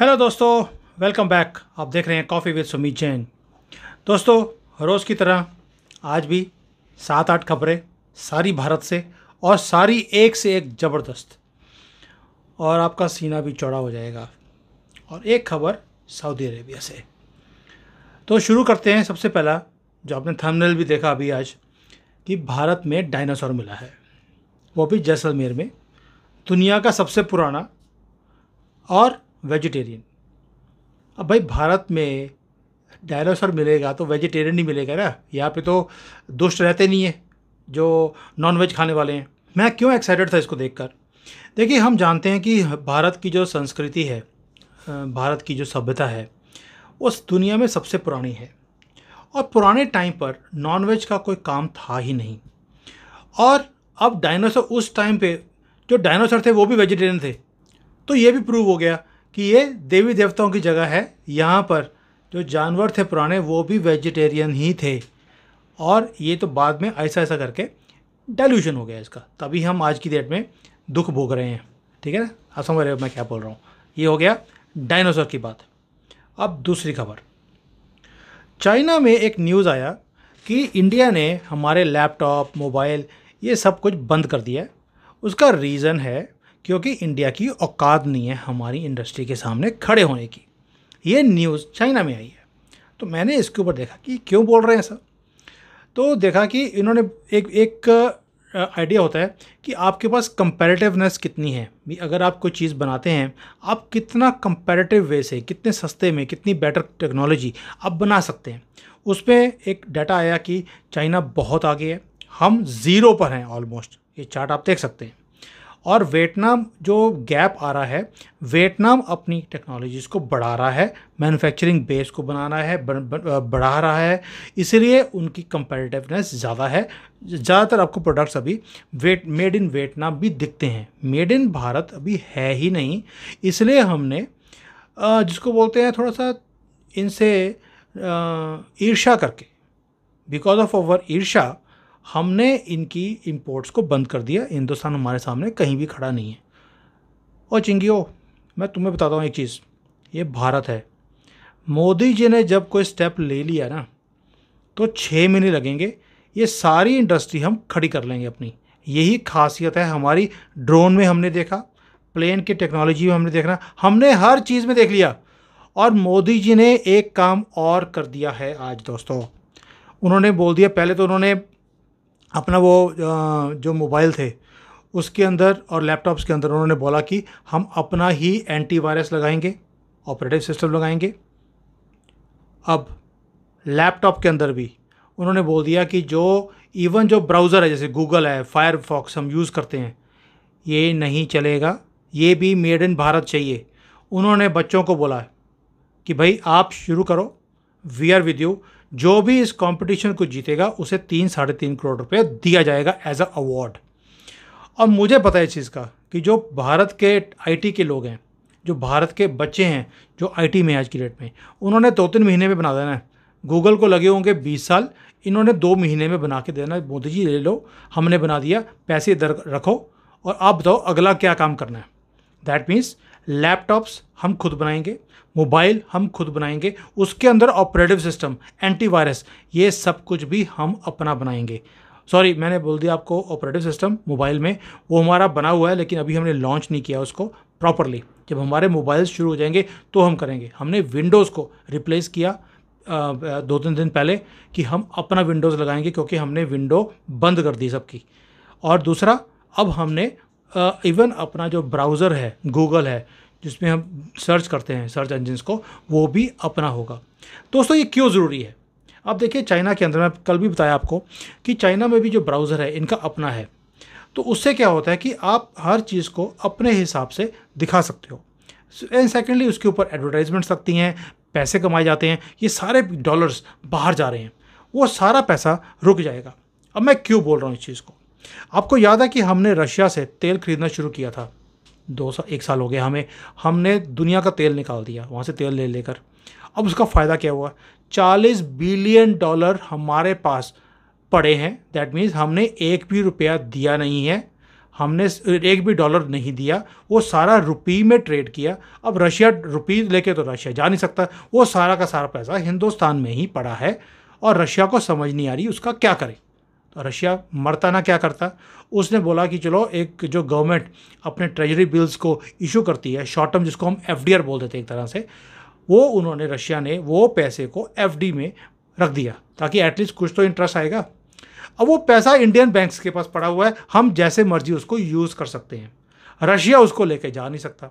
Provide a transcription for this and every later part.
Hello दोस्तों welcome back आप देख रहे हैं कॉफ़ी विद सुमित जैन दोस्तों रोज़ की तरह आज भी सात आठ खबरें सारी भारत से और सारी एक से एक ज़बरदस्त और आपका सीना भी चौड़ा हो जाएगा और एक खबर सऊदी अरेबिया से तो शुरू करते हैं सबसे पहला जो आपने थंबनेल भी देखा अभी आज कि भारत में डायनासोर मिला है वो भी जैसलमेर में दुनिया का सबसे पुराना और वेजिटेरियन अब भाई भारत में डायनासोर मिलेगा तो वेजिटेरियन ही मिलेगा ना यहाँ पे तो दुष्ट रहते नहीं है जो नॉन वेज खाने वाले हैं मैं क्यों एक्साइटेड था इसको देखकर देखिए हम जानते हैं कि भारत की जो संस्कृति है भारत की जो सभ्यता है उस दुनिया में सबसे पुरानी है और पुराने टाइम पर नॉनवेज का कोई काम था ही नहीं और अब डायनासोर उस टाइम पे जो डायनासोर थे वो भी वेजिटेरियन थे तो ये भी प्रूव हो गया कि ये देवी देवताओं की जगह है यहाँ पर जो जानवर थे पुराने वो भी वेजिटेरियन ही थे और ये तो बाद में ऐसा ऐसा करके डल्यूशन हो गया इसका तभी हम आज की डेट में दुख भोग रहे हैं ठीक है ना असम मैं क्या बोल रहा हूँ ये हो गया डायनासोर की बात अब दूसरी खबर चाइना में एक न्यूज़ आया कि इंडिया ने हमारे लैपटॉप मोबाइल ये सब कुछ बंद कर दिया उसका रीज़न है क्योंकि इंडिया की औकात नहीं है हमारी इंडस्ट्री के सामने खड़े होने की ये न्यूज़ चाइना में आई है तो मैंने इसके ऊपर देखा कि क्यों बोल रहे हैं सर तो देखा कि इन्होंने एक एक आइडिया होता है कि आपके पास कंपेरेटिवनेस कितनी है भी अगर आप कोई चीज़ बनाते हैं आप कितना कंपेरेटिव वे से कितने सस्ते में कितनी बेटर टेक्नोलॉजी आप बना सकते हैं उस पर एक डाटा आया कि चाइना बहुत आगे है हम ज़ीरो पर हैं ऑलमोस्ट ये चार्ट आप देख सकते हैं और वियतनाम जो गैप आ रहा है वियतनाम अपनी टेक्नोलॉजीज़ को बढ़ा रहा है मैन्युफैक्चरिंग बेस को बना रहा है बढ़ा रहा है इसलिए उनकी कंपेटिटिवनेस ज़्यादा है ज़्यादातर आपको प्रोडक्ट्स अभी वेट मेड इन वियतनाम भी दिखते हैं मेड इन भारत अभी है ही नहीं इसलिए हमने जिसको बोलते हैं थोड़ा सा इनसे ईर्षा करके बिकॉज ऑफ अवर ईर्षा हमने इनकी इम्पोर्ट्स को बंद कर दिया हिंदुस्तान हमारे सामने कहीं भी खड़ा नहीं है और चिंगियो मैं तुम्हें बताता हूँ एक चीज़ ये भारत है मोदी जी ने जब कोई स्टेप ले लिया ना तो छः महीने लगेंगे ये सारी इंडस्ट्री हम खड़ी कर लेंगे अपनी यही खासियत है हमारी ड्रोन में हमने देखा प्लेन की टेक्नोलॉजी में हमने देखना हमने हर चीज़ में देख लिया और मोदी जी ने एक काम और कर दिया है आज दोस्तों उन्होंने बोल दिया पहले तो उन्होंने अपना वो जो मोबाइल थे उसके अंदर और लैपटॉप्स के अंदर उन्होंने बोला कि हम अपना ही एंटीवायरस लगाएंगे ऑपरेटिव सिस्टम लगाएंगे अब लैपटॉप के अंदर भी उन्होंने बोल दिया कि जो इवन जो ब्राउज़र है जैसे गूगल है फायरफॉक्स हम यूज़ करते हैं ये नहीं चलेगा ये भी मेड इन भारत चाहिए उन्होंने बच्चों को बोला कि भाई आप शुरू करो वी आर विद यू जो भी इस कंपटीशन को जीतेगा उसे तीन साढ़े तीन करोड़ रुपए दिया जाएगा एज अ अवार्ड और मुझे पता है इस चीज़ का कि जो भारत के आईटी के लोग हैं जो भारत के बच्चे हैं जो आईटी में आज की डेट में उन्होंने दो तीन महीने में बना देना है गूगल को लगे होंगे बीस साल इन्होंने दो महीने में बना के देना है मोदी जी ले लो हमने बना दिया पैसे इधर रखो और आप बताओ अगला क्या काम करना है दैट मीन्स लैपटॉप्स हम खुद बनाएंगे मोबाइल हम खुद बनाएंगे उसके अंदर ऑपरेटिव सिस्टम एंटीवायरस ये सब कुछ भी हम अपना बनाएंगे सॉरी मैंने बोल दिया आपको ऑपरेटिव सिस्टम मोबाइल में वो हमारा बना हुआ है लेकिन अभी हमने लॉन्च नहीं किया उसको प्रॉपरली जब हमारे मोबाइल शुरू हो जाएंगे तो हम करेंगे हमने विंडोज़ को रिप्लेस किया दो तीन दिन पहले कि हम अपना विंडोज़ लगाएंगे क्योंकि हमने विंडो बंद कर दी सबकी और दूसरा अब हमने इवन अपना जो ब्राउज़र है गूगल है जिसमें हम सर्च करते हैं सर्च इंजिनस को वो भी अपना होगा दोस्तों ये क्यों ज़रूरी है अब देखिए चाइना के अंदर मैं कल भी बताया आपको कि चाइना में भी जो ब्राउज़र है इनका अपना है तो उससे क्या होता है कि आप हर चीज़ को अपने हिसाब से दिखा सकते हो एंड सेकेंडली उसके ऊपर एडवर्टाइजमेंट लगती हैं पैसे कमाए जाते हैं ये सारे डॉलर्स बाहर जा रहे हैं वो सारा पैसा रुक जाएगा अब मैं क्यों बोल रहा हूँ इस चीज़ को आपको याद है कि हमने रशिया से तेल खरीदना शुरू किया था दो सा एक साल हो गया हमें हमने दुनिया का तेल निकाल दिया वहाँ से तेल ले लेकर अब उसका फ़ायदा क्या हुआ चालीस बिलियन डॉलर हमारे पास पड़े हैं दैट मीन्स हमने एक भी रुपया दिया नहीं है हमने एक भी डॉलर नहीं दिया वो सारा रुपी में ट्रेड किया अब रशिया रुपी लेके तो रशिया जा नहीं सकता वो सारा का सारा पैसा हिंदुस्तान में ही पड़ा है और रशिया को समझ नहीं आ रही उसका क्या करें तो रशिया मरता ना क्या करता उसने बोला कि चलो एक जो गवर्नमेंट अपने ट्रेजरी बिल्स को इशू करती है शॉर्ट टर्म जिसको हम एफ बोल देते हैं एक तरह से वो उन्होंने रशिया ने वो पैसे को एफ में रख दिया ताकि एटलीस्ट कुछ तो इंटरेस्ट आएगा अब वो पैसा इंडियन बैंक्स के पास पड़ा हुआ है हम जैसे मर्जी उसको यूज़ कर सकते हैं रशिया उसको लेके जा नहीं सकता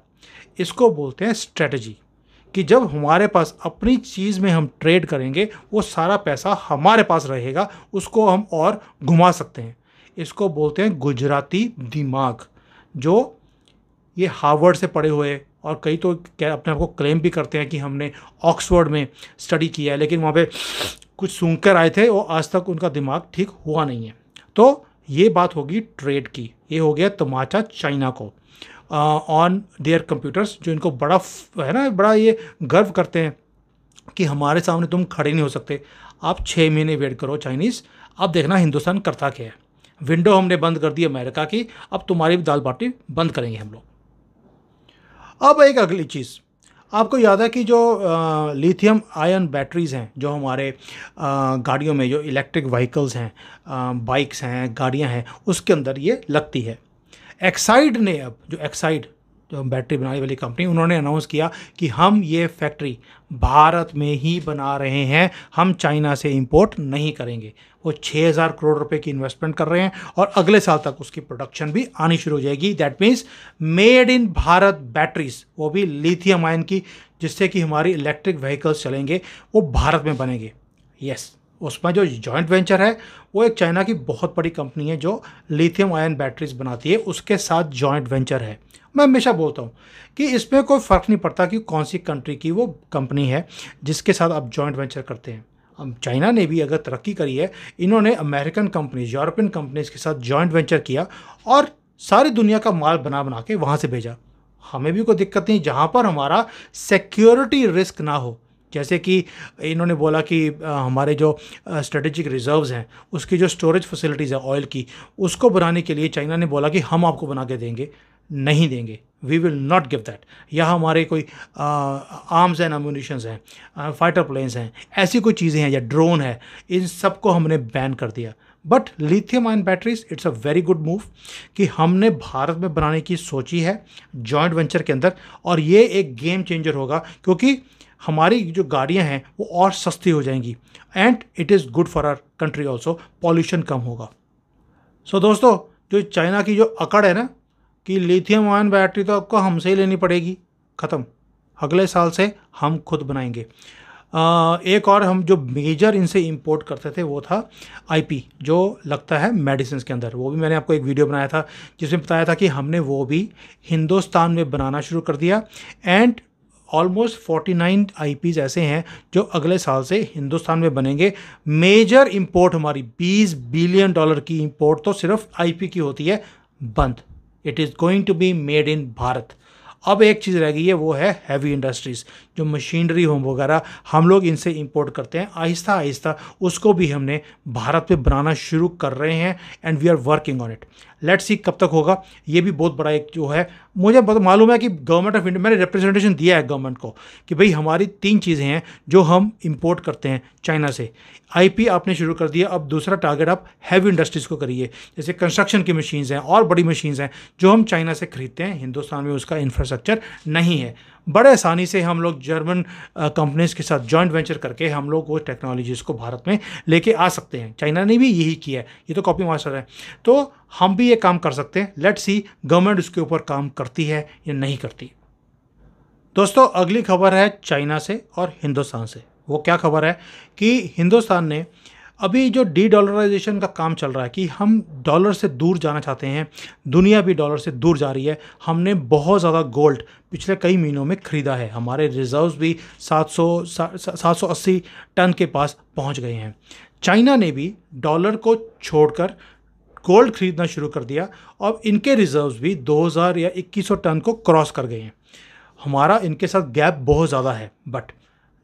इसको बोलते हैं स्ट्रेटजी कि जब हमारे पास अपनी चीज़ में हम ट्रेड करेंगे वो सारा पैसा हमारे पास रहेगा उसको हम और घुमा सकते हैं इसको बोलते हैं गुजराती दिमाग जो ये हार्वर्ड से पढ़े हुए और कई तो क्या अपने आप को क्लेम भी करते हैं कि हमने ऑक्सफोर्ड में स्टडी किया है लेकिन वहाँ पे कुछ सूंघ कर आए थे और आज तक उनका दिमाग ठीक हुआ नहीं है तो ये बात होगी ट्रेड की ये हो गया तमाचा चाइना को ऑन देयर कंप्यूटर्स जो इनको बड़ा है ना बड़ा ये गर्व करते हैं कि हमारे सामने तुम खड़े नहीं हो सकते आप छः महीने वेट करो चाइनीज़ अब देखना हिंदुस्तान करता क्या है विंडो हमने बंद कर दी अमेरिका की अब तुम्हारी भी दाल बाटी बंद करेंगे हम लोग अब एक अगली चीज़ आपको याद है कि जो लिथियम आयन बैटरीज़ हैं जो हमारे गाड़ियों में जो इलेक्ट्रिक व्हीकल्स हैं बाइक्स हैं गाड़ियां हैं उसके अंदर ये लगती है एक्साइड ने अब जो एक्साइड जो बैटरी बनाने वाली कंपनी उन्होंने अनाउंस किया कि हम ये फैक्ट्री भारत में ही बना रहे हैं हम चाइना से इंपोर्ट नहीं करेंगे वो 6000 करोड़ रुपए की इन्वेस्टमेंट कर रहे हैं और अगले साल तक उसकी प्रोडक्शन भी आनी शुरू हो जाएगी that means made in Bharat batteries वो भी लिथियम आयन की जिससे कि हमारी इलेक्ट्रिक व्हीकल्स चलेंगे वो भारत में बनेंगे यस yes. उसमें जो जॉइंट वेंचर है वो एक चाइना की बहुत बड़ी कंपनी है जो लिथियम आयन बैटरीज बनाती है उसके साथ जॉइंट वेंचर है मैं हमेशा बोलता हूँ कि इसमें कोई फ़र्क नहीं पड़ता कि कौन सी कंट्री की वो कंपनी है जिसके साथ आप जॉइंट वेंचर करते हैं अब चाइना ने भी अगर तरक्की करी है इन्होंने अमेरिकन कंपनीज यूरोपियन कंपनीज के साथ जॉइंट वेंचर किया और सारी दुनिया का माल बना बना के वहाँ से भेजा हमें भी कोई दिक्कत नहीं जहाँ पर हमारा सिक्योरिटी रिस्क ना हो जैसे कि इन्होंने बोला कि हमारे जो स्ट्रेटेजिक रिज़र्व्स हैं उसकी जो स्टोरेज फैसिलिटीज़ है ऑयल की उसको बनाने के लिए चाइना ने बोला कि हम आपको बना के देंगे नहीं देंगे we will not give that या हमारे कोई आर्म्स एंड अम्यूनिशंस हैं फाइटर प्लेन्स हैं ऐसी कोई चीज़ें हैं या ड्रोन है इन सब को हमने बैन कर दिया but lithium ion batteries it's a very good move कि हमने भारत में बनाने की सोची है जॉइंट वेंचर के अंदर और ये एक गेम चेंजर होगा क्योंकि हमारी जो गाड़ियाँ हैं वो और सस्ती हो जाएंगी and it is good for our country also pollution कम होगा सो so, दोस्तों जो चाइना की जो अकड़ है ना कि लिथियम आयन बैटरी तो आपको हमसे ही लेनी पड़ेगी ख़त्म अगले साल से हम खुद बनाएंगे आ, एक और हम जो मेजर इनसे इंपोर्ट करते थे वो था आईपी जो लगता है मेडिसिन के अंदर वो भी मैंने आपको एक वीडियो बनाया था जिसमें बताया था कि हमने वो भी हिंदुस्तान में बनाना शुरू कर दिया एंड ऑलमोस्ट 49 आईपीज ऐसे हैं जो अगले साल से हिंदुस्तान में बनेंगे मेजर इंपोर्ट हमारी 20 बिलियन डॉलर की इंपोर्ट तो सिर्फ आईपी की होती है बंद it is going to be made in Bharat अब एक चीज़ रह गई है वो है हैवी इंडस्ट्रीज़ जो मशीनरी हो वगैरह हम लोग इनसे इंपोर्ट करते हैं आहिस्ता आहिस्ता उसको भी हमने भारत में बनाना शुरू कर रहे हैं and we are working on it let's see कब तक होगा ये भी बहुत बड़ा एक जो है मुझे मालूम है कि गवर्नमेंट ऑफ इंडिया मैंने रिप्रेजेंटेशन दिया है गवर्नमेंट को कि भाई हमारी तीन चीज़ें हैं जो हम इंपोर्ट करते हैं चाइना से आईपी आपने शुरू कर दिया अब दूसरा टारगेट आप हैवी इंडस्ट्रीज़ को करिए जैसे कंस्ट्रक्शन की मशीन्स हैं और बड़ी मशीन्स हैं जो हम चाइना से खरीदते हैं हिंदुस्तान में उसका इंफ्रास्ट्रक्चर नहीं है बड़े आसानी से हम लोग जर्मन कंपनीज के साथ जॉइंट वेंचर करके हम लोग वो टेक्नोलॉजीज़ को भारत में लेके आ सकते हैं चाइना ने भी यही किया है ये तो कॉपी मास्टर है तो हम भी ये काम कर सकते हैं लेट सी गवर्नमेंट उसके ऊपर काम करती है या नहीं करती दोस्तों अगली खबर है चाइना से और हिंदुस्तान से वो क्या खबर है कि हिंदुस्तान ने अभी जो डी डॉलराइजेशन का काम चल रहा है कि हम डॉलर से दूर जाना चाहते हैं दुनिया भी डॉलर से दूर जा रही है हमने बहुत ज़्यादा गोल्ड पिछले कई महीनों में ख़रीदा है हमारे रिजर्व्स भी 700 780 टन के पास पहुंच गए हैं चाइना ने भी डॉलर को छोड़कर गोल्ड खरीदना शुरू कर दिया और इनके रिजर्व्स भी 2000 या 2100 टन को क्रॉस कर गए हैं हमारा इनके साथ गैप बहुत ज़्यादा है बट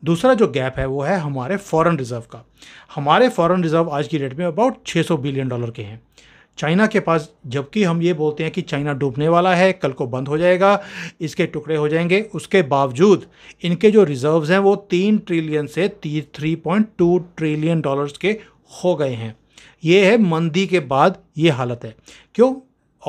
दूसरा जो गैप है वो है हमारे फॉरेन रिज़र्व का हमारे फॉरेन रिज़र्व आज की डेट में अबाउट 600 बिलियन डॉलर के हैं चाइना के पास जबकि हम ये बोलते हैं कि चाइना डूबने वाला है कल को बंद हो जाएगा इसके टुकड़े हो जाएंगे उसके बावजूद इनके जो रिज़र्व्स हैं वो तीन ट्रिलियन से three point two trillion dollars के हो गए हैं ये है मंदी के बाद ये हालत है क्यों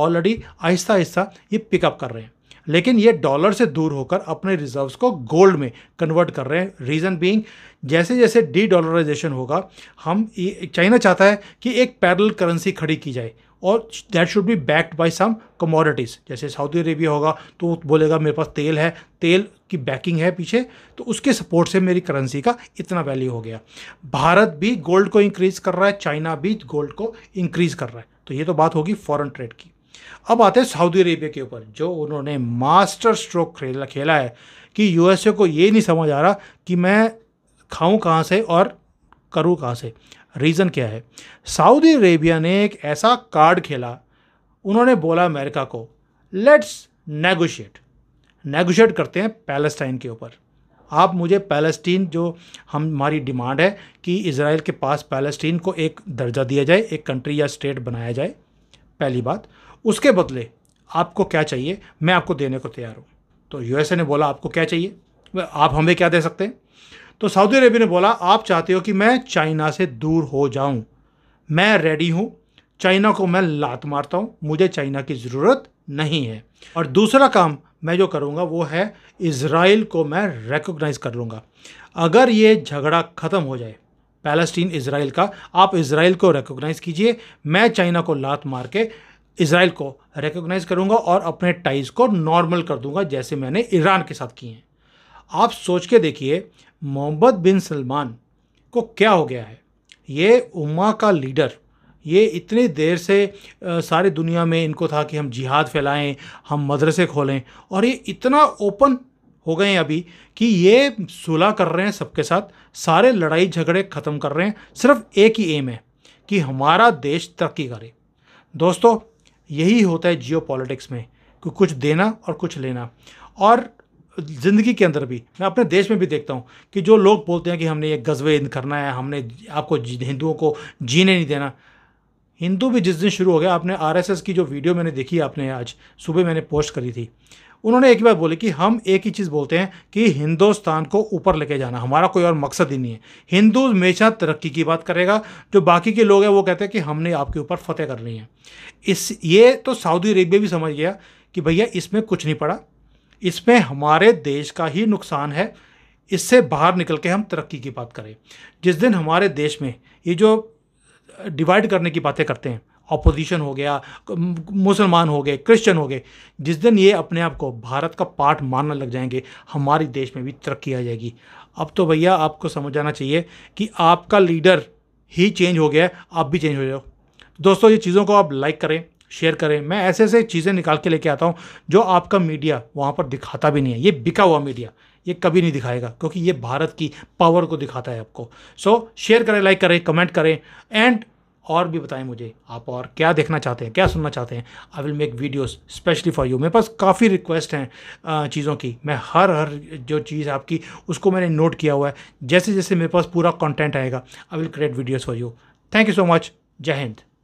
ऑलरेडी आहिस्ता आहिस्ता ये पिकअप कर रहे हैं लेकिन ये डॉलर से दूर होकर अपने रिजर्व्स को गोल्ड में कन्वर्ट कर रहे हैं रीज़न बीइंग जैसे जैसे डी डॉलराइजेशन होगा हम चाइना चाहता है कि एक पैरल करेंसी खड़ी की जाए और that should be backed by some commodities जैसे सऊदी अरेबिया होगा तो बोलेगा मेरे पास तेल है तेल की बैकिंग है पीछे तो उसके सपोर्ट से मेरी करेंसी का इतना वैल्यू हो गया भारत भी गोल्ड को इंक्रीज़ कर रहा है चाइना भी गोल्ड को इंक्रीज़ कर रहा है तो ये तो बात होगी फॉरेन ट्रेड की अब आते हैं सऊदी अरेबिया के ऊपर जो उन्होंने मास्टर स्ट्रोक खेला खेला है कि यूएसए को ये नहीं समझ आ रहा कि मैं खाऊं कहाँ से और करूँ कहाँ से रीज़न क्या है सऊदी अरेबिया ने एक ऐसा कार्ड खेला उन्होंने बोला अमेरिका को लेट्स नेगोशिएट नेगोशिएट करते हैं पैलेस्टाइन के ऊपर आप मुझे पैलेस्टीन जो हम हमारी डिमांड है कि इसराइल के पास पैलेस्टीन को एक दर्जा दिया जाए एक कंट्री या स्टेट बनाया जाए पहली बात उसके बदले आपको क्या चाहिए मैं आपको देने को तैयार हूँ तो यू ने बोला आपको क्या चाहिए आप हमें क्या दे सकते हैं तो सऊदी अरेबिया ने बोला आप चाहते हो कि मैं चाइना से दूर हो जाऊं मैं रेडी हूं चाइना को मैं लात मारता हूं मुझे चाइना की ज़रूरत नहीं है और दूसरा काम मैं जो करूंगा वो है इसराइल को मैं रेकोगनाइज़ कर लूँगा अगर ये झगड़ा ख़त्म हो जाए पैलेस्टीन इसराइल का आप इसराइल को रिकोगनाइज़ कीजिए मैं चाइना को लात मार के इसराइल को रिकोगनाइज़ करूँगा और अपने टाइज को नॉर्मल कर दूँगा जैसे मैंने ईरान के साथ किए हैं आप सोच के देखिए मोहम्मद बिन सलमान को क्या हो गया है ये उमा का लीडर ये इतनी देर से आ, सारी दुनिया में इनको था कि हम जिहाद फैलाएं हम मदरसे खोलें और ये इतना ओपन हो गए हैं अभी कि ये सुलह कर रहे हैं सबके साथ सारे लड़ाई झगड़े ख़त्म कर रहे हैं सिर्फ एक ही एम है कि हमारा देश तरक्की करे दोस्तों यही होता है जियो पॉलिटिक्स में कि कुछ देना और कुछ लेना और ज़िंदगी के अंदर भी मैं अपने देश में भी देखता हूँ कि जो लोग बोलते हैं कि हमने ये गजवे करना है हमने आपको हिंदुओं को जीने नहीं देना हिंदू भी जिस दिन शुरू हो गया आपने आरएसएस की जो वीडियो मैंने देखी आपने आज सुबह मैंने पोस्ट करी थी उन्होंने एक बार बोली कि हम एक ही चीज़ बोलते हैं कि हिंदुस्तान को ऊपर लेके जाना हमारा कोई और मकसद ही नहीं है हिंदू हमेशा तरक्की की बात करेगा जो बाकी के लोग हैं वो कहते हैं कि हमने आपके ऊपर फतेह कर ली है इस ये तो सऊदी अरेबिया भी समझ गया कि भैया इसमें कुछ नहीं पड़ा इसमें हमारे देश का ही नुकसान है इससे बाहर निकल के हम तरक्की की बात करें जिस दिन हमारे देश में ये जो डिवाइड करने की बातें करते हैं अपोजिशन हो गया मुसलमान हो गए क्रिश्चियन हो गए जिस दिन ये अपने आप को भारत का पार्ट मानने लग जाएंगे हमारे देश में भी तरक्की आ जाएगी अब तो भैया आपको समझ आना चाहिए कि आपका लीडर ही चेंज हो गया है आप भी चेंज हो जाओ दोस्तों ये चीज़ों को आप लाइक करें शेयर करें मैं ऐसे ऐसे चीज़ें निकाल के लेके आता हूँ जो आपका मीडिया वहाँ पर दिखाता भी नहीं है ये बिका हुआ मीडिया ये कभी नहीं दिखाएगा क्योंकि ये भारत की पावर को दिखाता है आपको सो so, शेयर करें लाइक करें कमेंट करें एंड और भी बताएं मुझे आप और क्या देखना चाहते हैं क्या सुनना चाहते हैं I will make videos specially for you मेरे पास काफ़ी रिक्वेस्ट हैं चीज़ों की मैं हर हर जो चीज़ आपकी उसको मैंने नोट किया हुआ है जैसे जैसे मेरे पास पूरा कॉन्टेंट आएगा I will create videos for you thank you so much जय हिंद